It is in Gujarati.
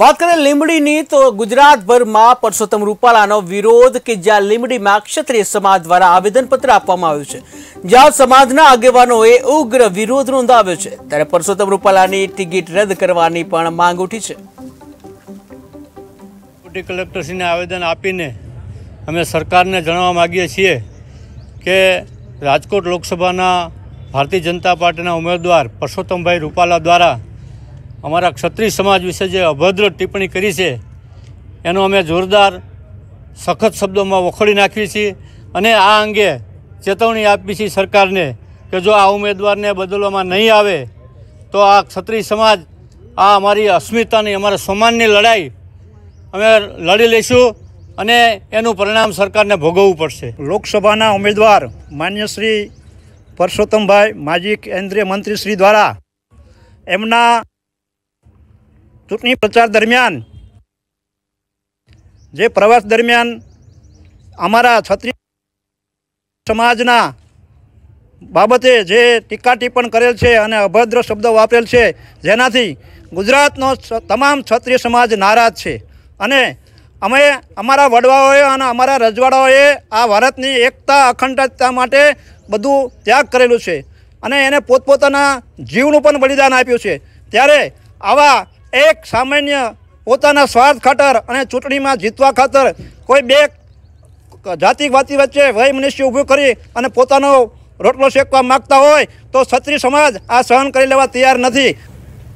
વાત કરીએ લીમડીની તો ગુજરાતભરમાં પરસોત્તમ રૂપાલાનો વિરોધ કે જ્યાં લીમડીમાં ક્ષત્રિય સમાજ દ્વારા આવેદનપત્ર આપવામાં આવ્યું છે જ્યાં સમાજના આગેવાનોએ ઉગ્ર વિરોધ નોંધાવ્યો છે ત્યારે પરસોત્તમ રૂપાલાની ટિકિટ રદ કરવાની પણ માંગ ઉઠી છે ડેપ્યુટી કલેક્ટરશ્રીને આવેદન આપીને અમે સરકારને જણાવવા માગીએ છીએ કે રાજકોટ લોકસભાના ભારતીય જનતા પાર્ટીના ઉમેદવાર પરસોત્તમભાઈ રૂપાલા દ્વારા અમારા ક્ષત્રિય સમાજ વિશે જે અભદ્ર ટિપ્પણી કરી છે એનો અમે જોરદાર સખત શબ્દોમાં વખોડી નાખીએ છીએ અને આ અંગે ચેતવણી આપી છે સરકારને કે જો આ ઉમેદવારને બદલવામાં નહીં આવે તો આ ક્ષત્રિય સમાજ આ અમારી અસ્મિતાની અમારા સમાનની લડાઈ અમે લડી લઈશું અને એનું પરિણામ સરકારને ભોગવવું પડશે લોકસભાના ઉમેદવાર માન્ય શ્રી પરસોત્તમભાઈ માજી કેન્દ્રીય મંત્રી શ્રી દ્વારા એમના ચૂંટણી પ્રચાર દરમિયાન જે પ્રવાસ દરમિયાન અમારા છત્રી સમાજના બાબતે જે ટીકા ટિપ્પણ કરેલ છે અને અભદ્ર શબ્દો વાપરેલ છે જેનાથી ગુજરાતનો તમામ ક્ષત્રિય સમાજ નારાજ છે અને અમે અમારા વડવાઓએ અને અમારા રજવાડાઓએ આ ભારતની એકતા અખંડતા માટે બધું ત્યાગ કરેલું છે અને એને પોતપોતાના જીવનું પણ બલિદાન આપ્યું છે ત્યારે આવા એક સામાન્ય પોતાના સ્વાર્થ ખાતર અને ચૂંટણીમાં જીતવા ખાતર કોઈ બે જાતિવાતી વચ્ચે વય મનુષ્ય ઊભું કરી અને પોતાનો રોટલો શેકવા માગતા હોય તો ક્ષત્રિય સમાજ આ સહન કરી લેવા તૈયાર નથી